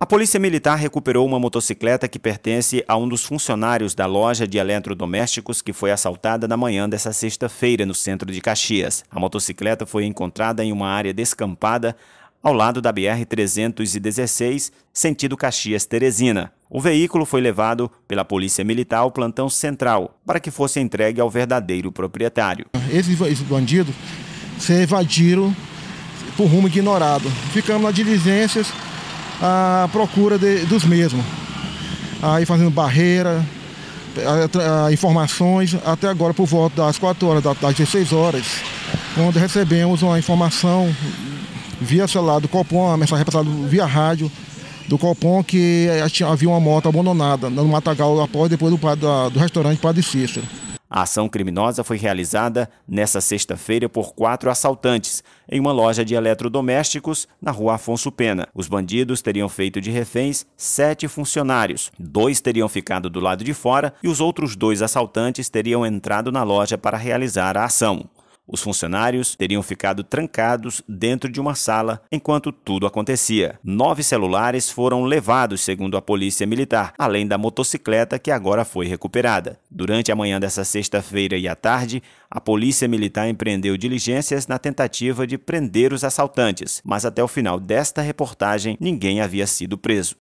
A Polícia Militar recuperou uma motocicleta que pertence a um dos funcionários da loja de eletrodomésticos que foi assaltada na manhã dessa sexta-feira no centro de Caxias. A motocicleta foi encontrada em uma área descampada ao lado da BR-316, sentido Caxias-Teresina. O veículo foi levado pela Polícia Militar ao plantão central para que fosse entregue ao verdadeiro proprietário. Esses bandidos se evadiram por rumo ignorado. Ficamos nas diligências a procura de, dos mesmos. Aí fazendo barreira, a, a, informações, até agora por volta das 4 horas, das 16 horas, quando recebemos uma informação via celular do Copom, a mensagem passada via rádio do Copom, que eh, havia uma moto abandonada no Matagal após depois do, do, do restaurante Padre Cícero. A ação criminosa foi realizada nesta sexta-feira por quatro assaltantes em uma loja de eletrodomésticos na rua Afonso Pena. Os bandidos teriam feito de reféns sete funcionários. Dois teriam ficado do lado de fora e os outros dois assaltantes teriam entrado na loja para realizar a ação. Os funcionários teriam ficado trancados dentro de uma sala enquanto tudo acontecia. Nove celulares foram levados, segundo a polícia militar, além da motocicleta que agora foi recuperada. Durante a manhã dessa sexta-feira e à tarde, a polícia militar empreendeu diligências na tentativa de prender os assaltantes, mas até o final desta reportagem ninguém havia sido preso.